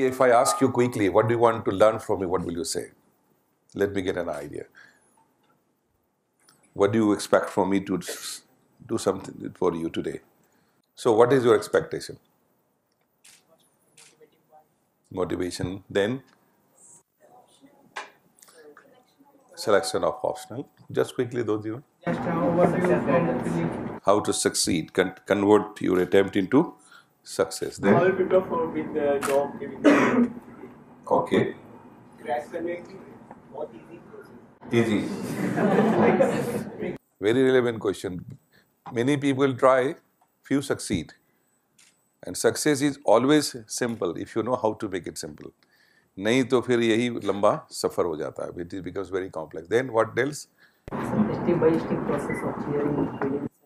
if I ask you quickly, what do you want to learn from me? What will you say? Let me get an idea. What do you expect from me to do something for you today? So, what is your expectation? Motivation. Then, selection of optional. Just quickly, those you. How to succeed, convert your attempt into success Then, How you prefer with the job giving? okay. Easy. Very relevant question. Many people try, few succeed. And success is always simple if you know how to make it simple नहीं तो फिर यही लंबा सफ़र हो जाता है it is becomes very complex then what deals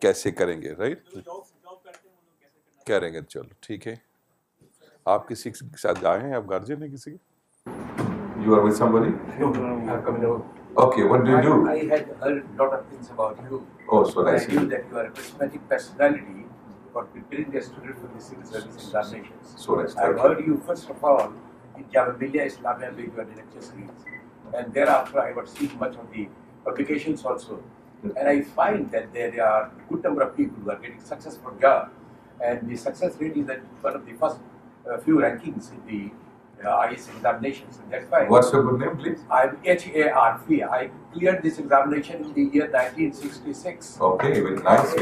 कैसे करेंगे राइट right? कह रहे हैं चलो ठीक है आप किसी के साथ गाय हैं आप गार्जियन है किसी के you are with somebody Okay, what do you do? I had heard a lot of things about you. Oh, so I, I see. knew that you are a charismatic personality for preparing the student for the civil service examinations. So nice. I heard you first of all in Jamabilia Islamia where you were in lecture series. And thereafter I was seeing much of the publications also. And I find that there are a good number of people who are getting successful jobs And the success rate is one of the first uh, few rankings in the uh, IS examinations. And that's why. What's your good name, please? I'm H A R P. i am H A R V. I cleared this examination in the year 1966. Okay, very nice.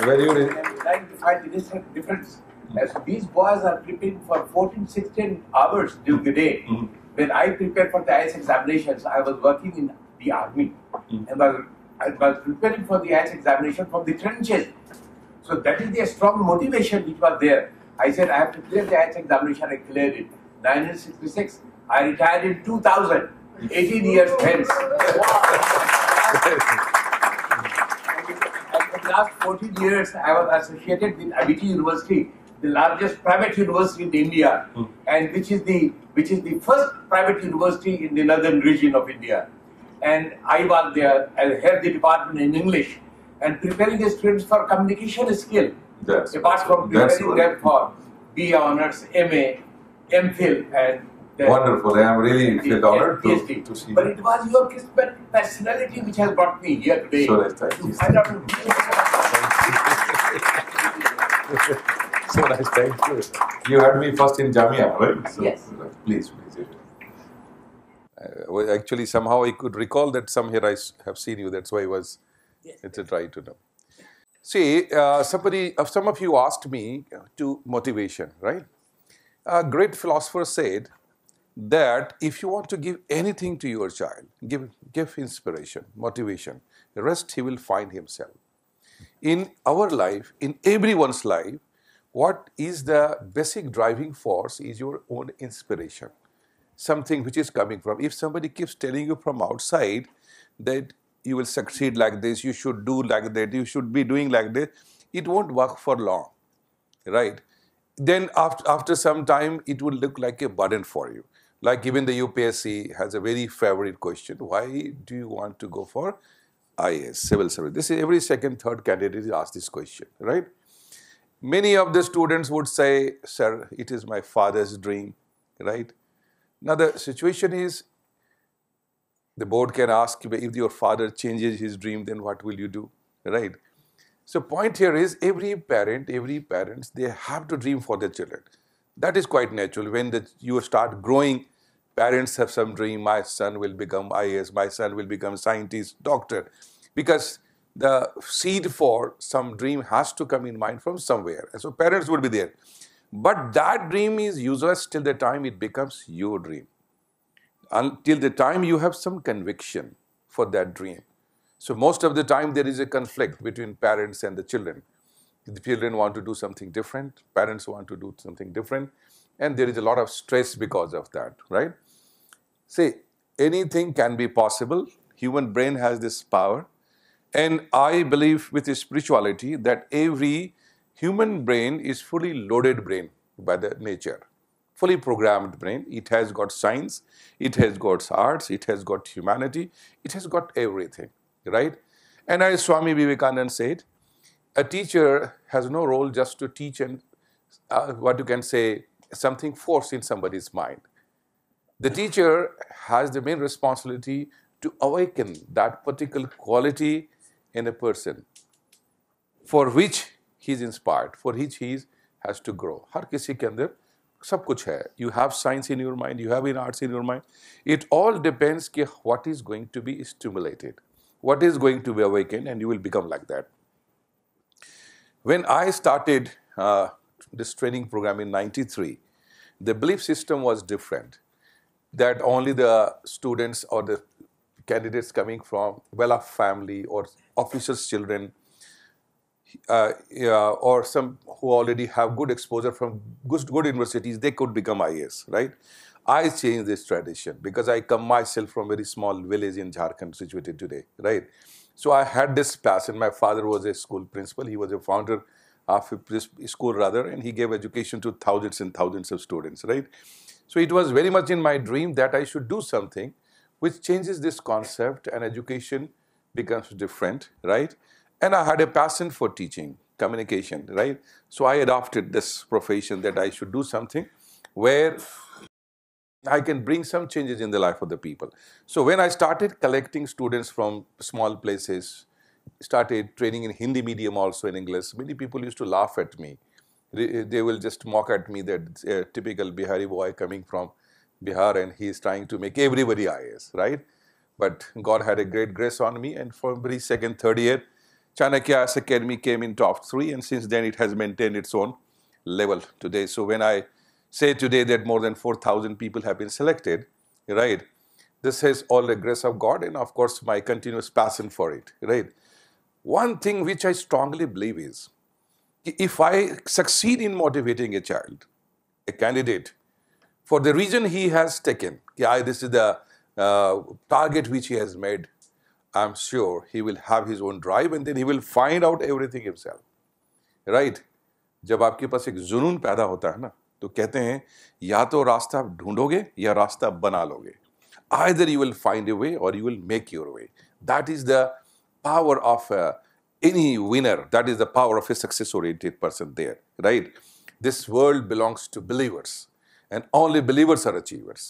very you i trying to find the difference. As these boys are preparing for 14, 16 hours during the day. Mm-hmm. When I prepared for the IS examinations, I was working in the army mm-hmm. and was I was preparing for the IAS examination from the trenches. So that is the strong motivation which was there. I said, I have to clear the IAS examination, I cleared it. 1966, I retired in 2000, 18 years hence. and the last 14 years, I was associated with Amity University, the largest private university in India, hmm. and which is the which is the first private university in the northern region of India and I was there I head the department in English and preparing the students for communication skill. That's apart from preparing right. them for B honors, MA, MPhil, and Wonderful. I am really feel honored to, to see But you. it was your personality which has brought me here today. thank you. so nice, thank you. You had me first in Jamia, right? So, yes. Please. Uh, actually, somehow I could recall that somewhere I have seen you. That's why I was, yes. it's a try to know. See, uh, somebody, uh, some of you asked me to motivation, right? A great philosopher said that if you want to give anything to your child, give, give inspiration, motivation. The rest he will find himself. In our life, in everyone's life, what is the basic driving force is your own inspiration something which is coming from. If somebody keeps telling you from outside that you will succeed like this, you should do like that, you should be doing like this, it won't work for long, right? Then after, after some time, it will look like a burden for you. Like even the UPSC has a very favorite question, why do you want to go for IAS, civil service? This is every second, third candidate is asked this question, right? Many of the students would say, sir, it is my father's dream, right? Now the situation is, the board can ask if your father changes his dream, then what will you do, right? So point here is every parent, every parents, they have to dream for their children. That is quite natural. When the, you start growing, parents have some dream. My son will become IAS. My son will become scientist, doctor, because the seed for some dream has to come in mind from somewhere. And so parents would be there. But that dream is useless till the time it becomes your dream, until the time you have some conviction for that dream. So most of the time there is a conflict between parents and the children. The children want to do something different, parents want to do something different, and there is a lot of stress because of that, right? See, anything can be possible. Human brain has this power. And I believe with spirituality that every Human brain is fully loaded brain by the nature, fully programmed brain. It has got science, it has got arts, it has got humanity, it has got everything, right? And as Swami Vivekananda said, a teacher has no role just to teach and uh, what you can say, something forced in somebody's mind. The teacher has the main responsibility to awaken that particular quality in a person for which he is inspired. For he he has to grow. हर किसी के अंदर सब कुछ है you have science in in mind you have in arts in your mind it all depends कि what is going to be stimulated what is going to be awakened and you will become like that. When I started uh, this training program in 93, the belief system was different that only the students or the candidates coming from well-off family or officers' children uh, yeah, or some who already have good exposure from good, good universities, they could become IAS, right? I changed this tradition because I come myself from a very small village in Jharkhand situated today, right? So I had this passion. My father was a school principal. He was a founder of this school rather, and he gave education to thousands and thousands of students, right? So it was very much in my dream that I should do something which changes this concept and education becomes different, right? And I had a passion for teaching, communication, right? So I adopted this profession that I should do something where I can bring some changes in the life of the people. So when I started collecting students from small places, started training in Hindi medium also in English, many people used to laugh at me. They will just mock at me that a uh, typical Bihari boy coming from Bihar and he is trying to make everybody IAS, right? But God had a great grace on me and for every second, third year, Chanakya's academy came in top three, and since then it has maintained its own level today. So when I say today that more than 4,000 people have been selected, right, this is all the grace of God and of course my continuous passion for it, right. One thing which I strongly believe is, if I succeed in motivating a child, a candidate, for the reason he has taken, this is the uh, target which he has made I'm sure he will have his own drive and then he will find out everything himself. Right? जब आपके पास एक जुनून पैदा होता है ना तो कहते हैं या तो रास्ता आप ढूंढोगे या रास्ता बना लोगे either you will find a way और you will make your way that is the power of any winner. That is the power of a success oriented person there, right? This world belongs to believers, and only believers are achievers.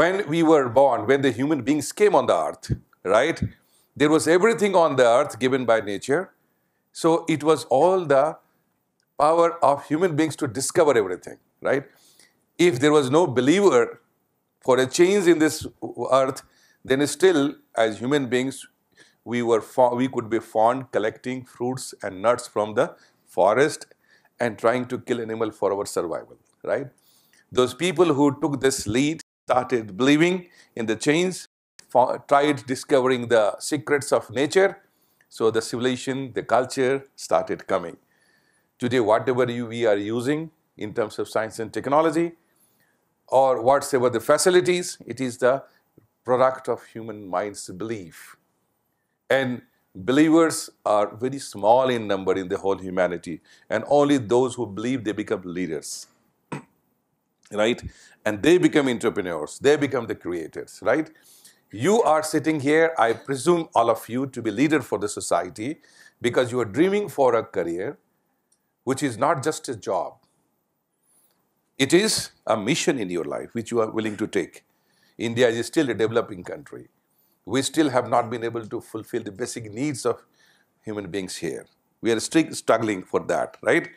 When we were born, when the human beings came on the earth, right? There was everything on the earth given by nature. So it was all the power of human beings to discover everything, right? If there was no believer for a change in this earth, then still, as human beings, we, were we could be fond collecting fruits and nuts from the forest and trying to kill animal for our survival, right? Those people who took this lead started believing in the change tried discovering the secrets of nature. So the civilization, the culture started coming. Today, whatever you, we are using in terms of science and technology, or whatsoever the facilities, it is the product of human mind's belief. And believers are very small in number in the whole humanity, and only those who believe they become leaders. right? And they become entrepreneurs, they become the creators, right? You are sitting here, I presume all of you, to be leader for the society because you are dreaming for a career which is not just a job. It is a mission in your life which you are willing to take. India is still a developing country. We still have not been able to fulfill the basic needs of human beings here. We are still struggling for that, right?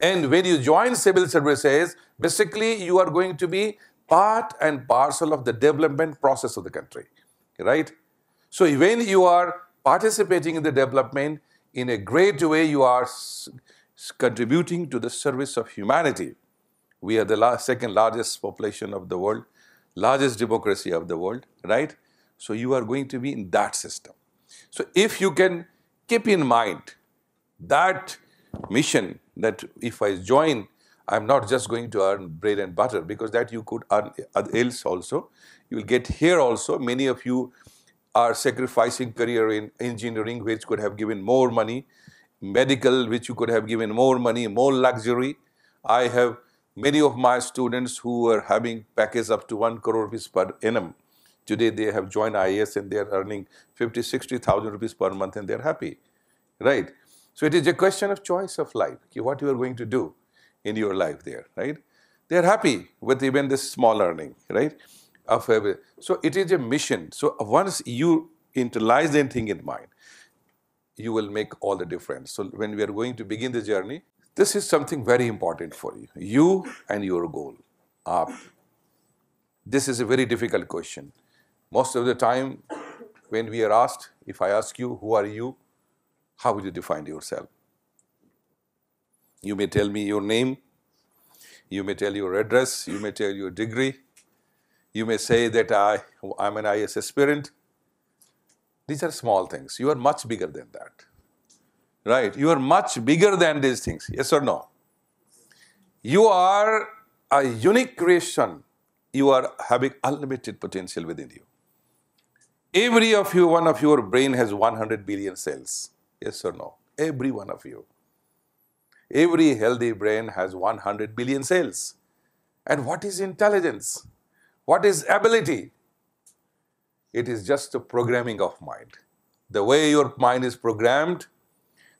And when you join civil services, basically you are going to be part and parcel of the development process of the country, right? So when you are participating in the development, in a great way you are contributing to the service of humanity. We are the la second largest population of the world, largest democracy of the world, right? So you are going to be in that system. So if you can keep in mind that mission that if I join I'm not just going to earn bread and butter because that you could earn else also. You will get here also. Many of you are sacrificing career in engineering, which could have given more money, medical, which you could have given more money, more luxury. I have many of my students who were having package up to 1 crore rupees per annum. Today they have joined IAS and they are earning 50, 60,000 rupees per month and they are happy, right? So it is a question of choice of life, what you are going to do in your life there, right? They are happy with even this small earning, right? So it is a mission. So once you internalize anything in mind, you will make all the difference. So when we are going to begin the journey, this is something very important for you. You and your goal. Up. This is a very difficult question. Most of the time, when we are asked, if I ask you, who are you? How would you define yourself? You may tell me your name, you may tell your address, you may tell your degree, you may say that I, I'm an IS aspirant. These are small things. You are much bigger than that. Right? You are much bigger than these things. Yes or no? You are a unique creation. You are having unlimited potential within you. Every of you, one of your brain has 100 billion cells. Yes or no? Every one of you. Every healthy brain has 100 billion cells. And what is intelligence? What is ability? It is just the programming of mind. The way your mind is programmed,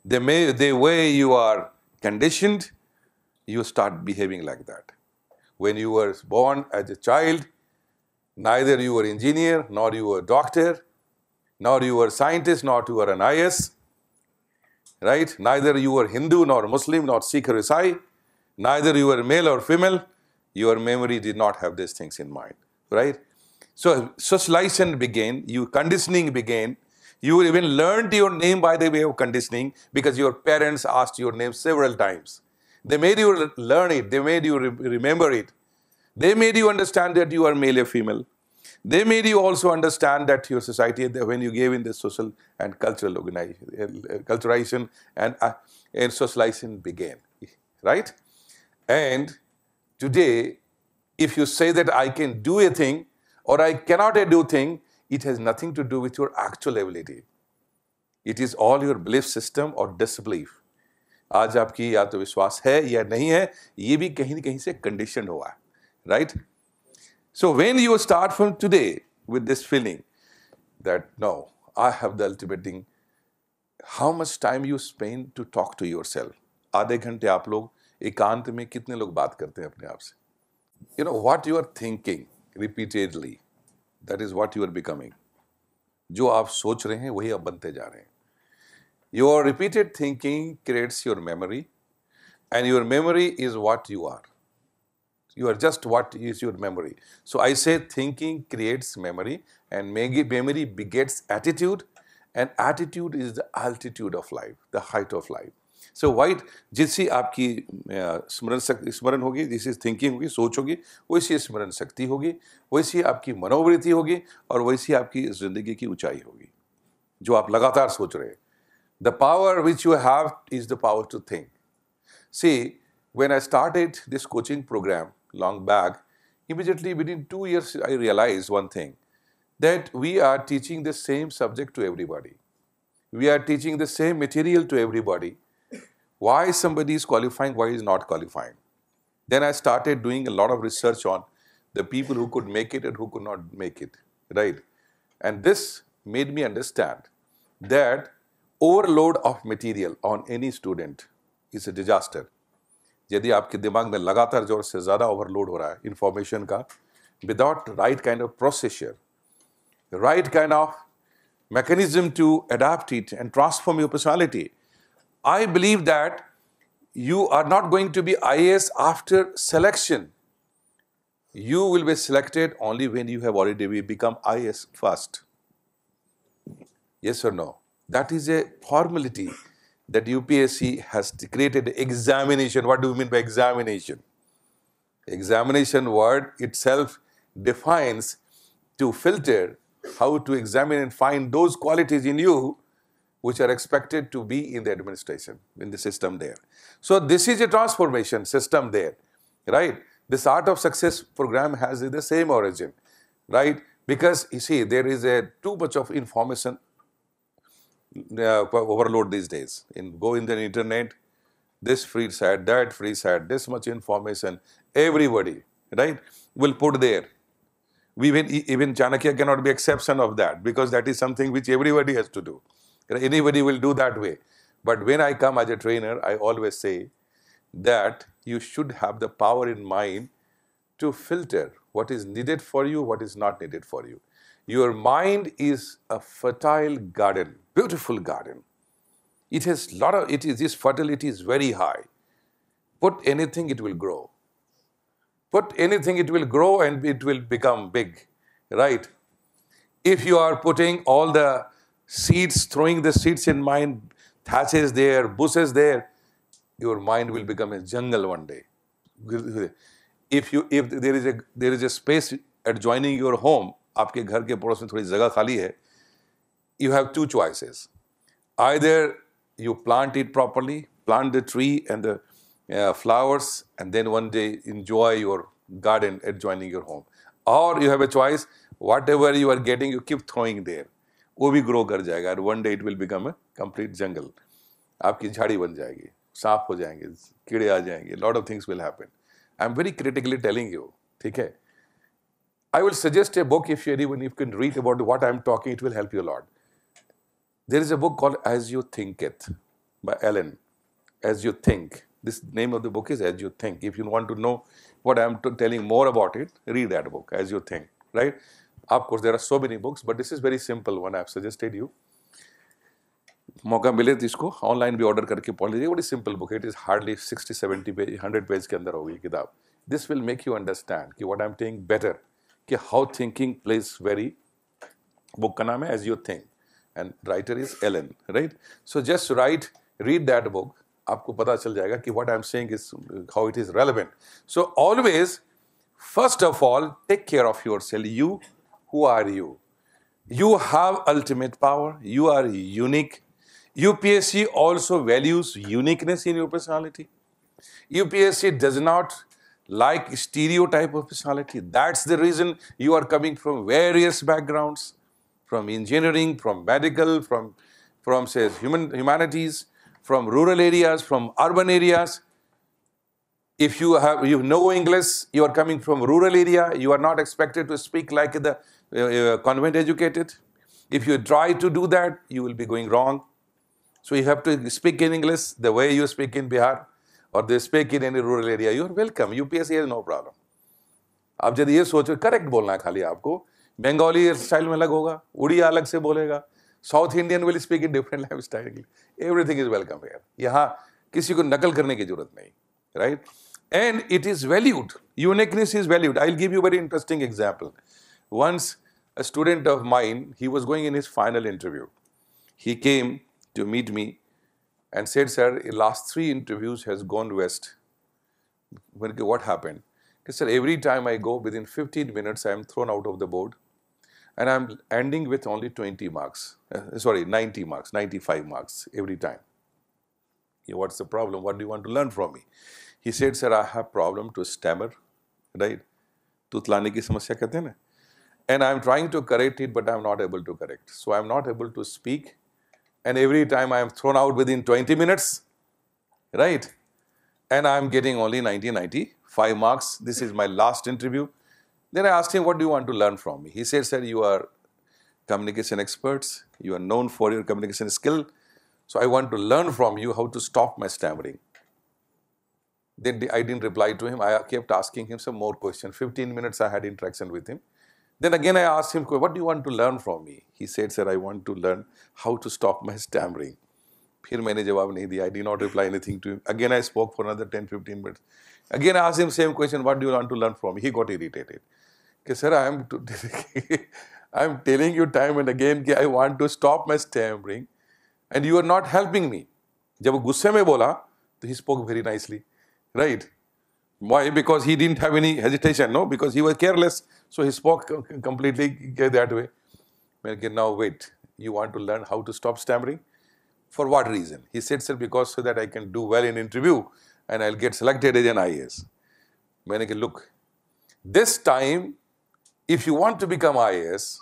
the, may, the way you are conditioned, you start behaving like that. When you were born as a child, neither you were engineer, nor you were doctor, nor you were scientist, nor you were an IS right? Neither you were Hindu nor Muslim nor Sikh or Isai, neither you were male or female. Your memory did not have these things in mind, right? So socialization began, you conditioning began. You even learned your name by the way of conditioning because your parents asked your name several times. They made you learn it. They made you re remember it. They made you understand that you are male or female. They made you also understand that your society, when you gave in the social and cultural organization, uh, and, uh, and socialization began, right? And today, if you say that I can do a thing or I cannot do a thing, it has nothing to do with your actual ability. It is all your belief system or disbelief. आज आपकी या तो विश्वास है या नहीं है ये भी कहीं ना कहीं से कंडीशन हुआ right right? So when you start from today with this feeling that no, I have the ultimate thing, how much time you spend to talk to yourself? आधे घंटे आप लोग एकांत में कितने लोग बात करते हैं अपने आप से you know what you are thinking repeatedly that is what you are becoming जो आप सोच रहे हैं वही आप बनते जा रहे हैं your repeated thinking creates your memory and your memory is what you are you are just what is your memory. So I say thinking creates memory and memory begets attitude and attitude is the altitude of life, the height of life. So why jitsi aapki smaran sakti smaran hogi, this is thinking hogi, soch hogi, waisi smaran sakti hogi, waisi aapki manovriti hogi aur waisi aapki zindagi ki uchai hogi. Jo aap lagataar soch rahe. The power which you have is the power to think. See, when I started this coaching program, long back, immediately within two years, I realized one thing that we are teaching the same subject to everybody. We are teaching the same material to everybody. Why somebody is qualifying, why is not qualifying? Then I started doing a lot of research on the people who could make it and who could not make it, right? And this made me understand that overload of material on any student is a disaster. यदि आपके दिमाग में लगातार जोर से ज़्यादा overload हो रहा है इंफॉर्मेशन का without right kind of processor right kind of mechanism to adapt it and transform your personality I believe that you are not going to be I S after selection you will be selected only when you have already we become I S first yes और no that is a formality that UPSC has created examination. What do we mean by examination? Examination word itself defines to filter how to examine and find those qualities in you which are expected to be in the administration, in the system there. So this is a transformation system there, right? This Art of Success program has the same origin, right? Because you see, there is a too much of information uh, overload these days. In go in the internet, this free site, that free site, this much information, everybody, right, will put there. We even, even Chanakya cannot be exception of that because that is something which everybody has to do. Anybody will do that way. But when I come as a trainer, I always say that you should have the power in mind to filter what is needed for you, what is not needed for you. Your mind is a fertile garden, beautiful garden. It has lot of it is this fertility is very high. Put anything, it will grow. Put anything, it will grow and it will become big, right? If you are putting all the seeds, throwing the seeds in mind, thatches there, bushes there, your mind will become a jungle one day. If you if there is a there is a space adjoining your home, आपके घर के पड़ोस में थोड़ी जगह खाली है you have two choices either you plant it properly plant the tree and the flowers and then one day enjoy your garden adjoining your home और you have a choice whatever you are getting you keep throwing there वो भी grow कर जाएगा and one day it will become a complete jungle आपकी झाड़ी बन जाएगी साफ हो जाएंगे कीड़े आ जाएंगे lot of things will happen I am very critically telling you ठीक है I will suggest a book if you anyone you can read about what I'm talking, it will help you a lot. There is a book called As You Think It" by Ellen. As You Think. This name of the book is As You Think. If you want to know what I'm telling more about it, read that book, As You Think, right? Of course, there are so many books, but this is very simple one I've suggested you. मौका मिले तो इसको online भी order करके पढ़ लीजिए बड़ी simple book it is hardly sixty seventy page hundred page के अंदर होगी किताब this will make you understand कि what I am telling better कि how thinking plays very book का नाम है as you think and writer is Allen right so just right read that book आपको पता चल जाएगा कि what I am saying is how it is relevant so always first of all take care of your self you who are you you have ultimate power. You are unique. UPSC also values uniqueness in your personality. UPSC does not like stereotype of personality. That's the reason you are coming from various backgrounds, from engineering, from medical, from, from says human humanities, from rural areas, from urban areas. If you have you know English, you are coming from rural area. You are not expected to speak like the uh, uh convent educated. If you try to do that, you will be going wrong. So you have to speak in English the way you speak in Bihar. और they speak in any rural area you are welcome UPSC has no problem आप यदि ये सोच correct बोलना है खाली आपको Bengali style में अलग होगा उड़िया अलग से बोलेगा South Indian will speak in different life style everything is welcome here यहाँ किसी को नकल करने की जरूरत नहीं right and it is valued uniqueness is valued I will give you very interesting example once a student of mine he was going in his final interview he came to meet me and said, sir, last three interviews has gone west. what happened? He said, every time I go, within 15 minutes, I am thrown out of the board and I'm ending with only 20 marks, uh, sorry, 90 marks, 95 marks every time. Yeah, what's the problem? What do you want to learn from me? He said, sir, I have problem to stammer, right? ki samasya And I'm trying to correct it, but I'm not able to correct. So I'm not able to speak and every time I am thrown out within 20 minutes, right? And I am getting only 1995 marks. This is my last interview. Then I asked him, what do you want to learn from me? He said, sir, you are communication experts. You are known for your communication skill. So I want to learn from you how to stop my stammering. Then I didn't reply to him. I kept asking him some more questions. 15 minutes I had interaction with him. Then again, I asked him, what do you want to learn from me? He said, sir, I want to learn how to stop my stammering. I did not reply anything to him. Again, I spoke for another 10-15 minutes. Again, I asked him the same question, what do you want to learn from me? He got irritated. Okay, sir, I am, telling you time and again, I want to stop my stammering and you are not helping me. When he spoke very nicely, right? Why? Because he didn't have any hesitation, no? Because he was careless, so he spoke completely that way. Okay, now wait, you want to learn how to stop stammering? For what reason? He said, sir, because so that I can do well in interview and I'll get selected as an IAS. मैंने look, this time, if you want to become IAS,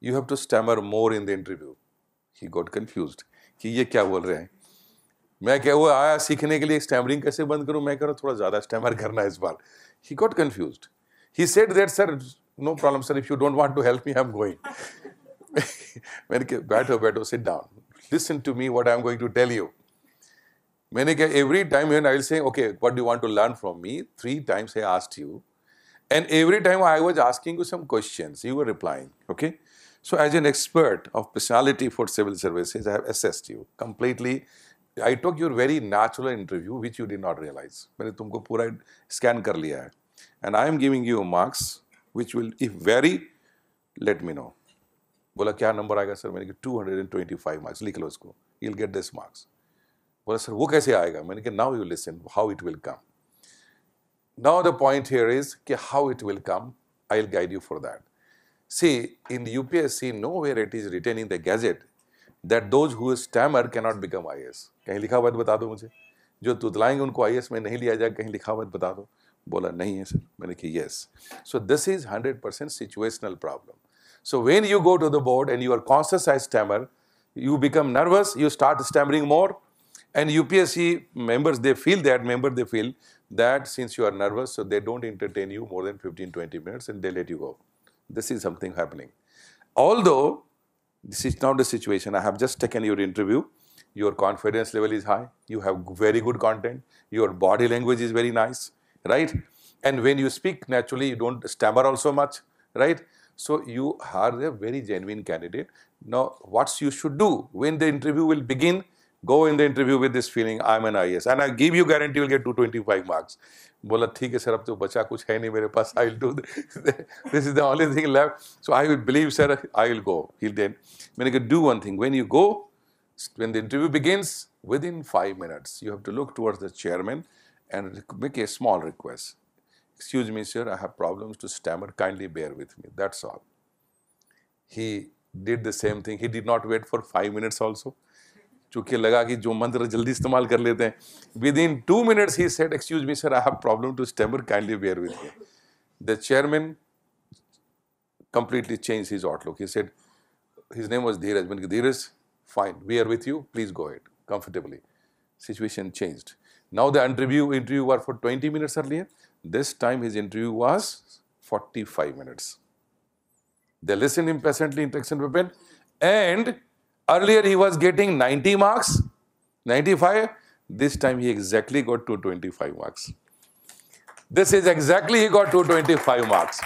you have to stammer more in the interview. He got confused कि ये क्या बोल रहे हैं मैं क्या हुआ आया सीखने के लिए स्टैमरिंग कैसे बंद करूं मैं कह रहा थोड़ा ज़्यादा स्टैमर करना इस बार he got confuse he said that sir no problem sir if you don't want to help me I am going मैंने कहा बैठो बैठो sit down listen to me what I am going to tell you मैंने कहा every time when I say okay what you want to learn from me three times I asked you and every time I was asking you some question you are replying okay so as an expert of speciality for civil services I have assessed you completely I took your very natural interview which you did not realize. मैंने तुमको पूरा scan कर लिया है. And I am giving you marks which will if very, let me know. बोला क्या number आएगा sir मैंने कहा 225 marks लिख लो इसको. You'll get this marks. बोला सर वो कैसे आएगा मैंने कहा now you listen how it will come. Now the point here is कि how it will come I'll guide you for that. See in the UPSC nowhere it is written in the gadget." That those who stammer cannot become IAS. कहीं लिखा हुआ है तो बता दो मुझे जो तुतलाएंगे उनको आई में नहीं लिया जाएगा कहीं लिखा हुआ है तो बता दो बोला नहीं है सर मैंने कहा yes so this is hundred percent situational problem so when you go to the board and you are conscious I stammer you become nervous, you start stammering more. And UPSC members, they feel that, member, they feel that since you are nervous, so they don't entertain you more than 15, 20 minutes and they let you go. This is something happening. Although this is not the situation. I have just taken your interview. Your confidence level is high. You have very good content. Your body language is very nice, right? And when you speak naturally, you don't stammer also much, right? So you are a very genuine candidate. Now, what you should do when the interview will begin, go in the interview with this feeling I'm an I and I give you guarantee, you'll get 225 marks. Five marks बोला ठीक है sir अब तो बचा कुछ है नहीं मेरे पास I will do this is the only thing left so I will believe sir I will go he then मैंने कहा do one thing when you go when the interview begins within 5 minutes you have to look towards the chairman and make a small request excuse me sir i have problems to stammer kindly bear with me that's all he did the same thing he did not wait for 5 minutes also चूंकि लगा कि जो मंत्र जल्दी इस्तेमाल कर लेते हैं within two minutes he said excuse me sir I have problem to stammer kindly bear with me the chairman completely change his outlook he said his name was Dheeraj mean Dheeraj fine we are with you please go it comfortably situation change now the interview interview are for twenty minutes earlier this time his interview was forty five minutes they listen impatiently patiently and Earlier he was getting 90 marks, 95. This time he exactly got 225 marks. This is exactly he got 225 marks.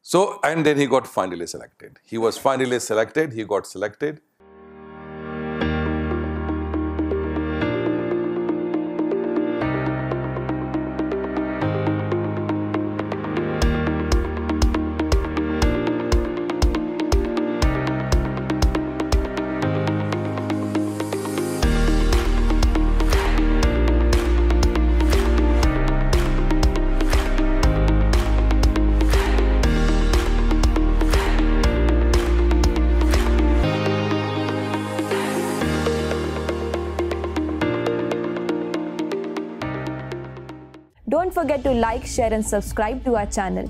So, and then he got finally selected. He was finally selected, he got selected. forget to like, share and subscribe to our channel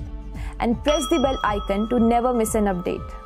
and press the bell icon to never miss an update.